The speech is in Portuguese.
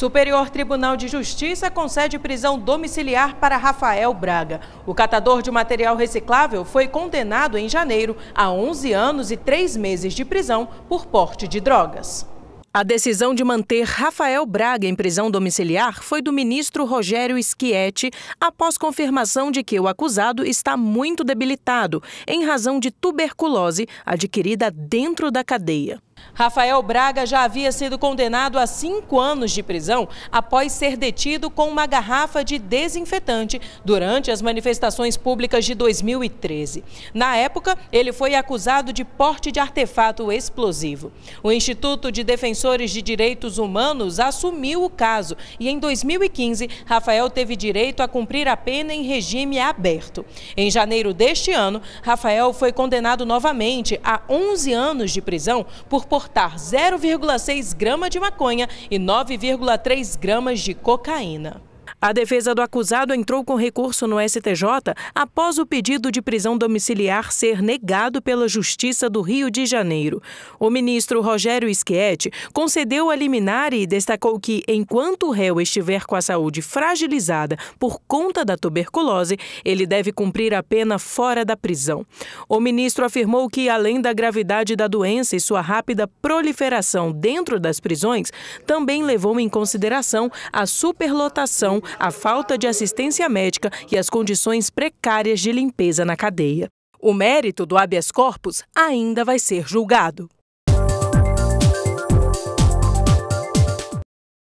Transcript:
Superior Tribunal de Justiça concede prisão domiciliar para Rafael Braga. O catador de material reciclável foi condenado em janeiro a 11 anos e 3 meses de prisão por porte de drogas. A decisão de manter Rafael Braga em prisão domiciliar foi do ministro Rogério Schietti, após confirmação de que o acusado está muito debilitado em razão de tuberculose adquirida dentro da cadeia. Rafael Braga já havia sido condenado a cinco anos de prisão após ser detido com uma garrafa de desinfetante durante as manifestações públicas de 2013. Na época, ele foi acusado de porte de artefato explosivo. O Instituto de Defensores de Direitos Humanos assumiu o caso e, em 2015, Rafael teve direito a cumprir a pena em regime aberto. Em janeiro deste ano, Rafael foi condenado novamente a 11 anos de prisão por portar 0,6 grama de maconha e 9,3 gramas de cocaína. A defesa do acusado entrou com recurso no STJ após o pedido de prisão domiciliar ser negado pela Justiça do Rio de Janeiro. O ministro Rogério Schietti concedeu a liminar e destacou que, enquanto o réu estiver com a saúde fragilizada por conta da tuberculose, ele deve cumprir a pena fora da prisão. O ministro afirmou que, além da gravidade da doença e sua rápida proliferação dentro das prisões, também levou em consideração a superlotação a falta de assistência médica e as condições precárias de limpeza na cadeia. O mérito do habeas corpus ainda vai ser julgado.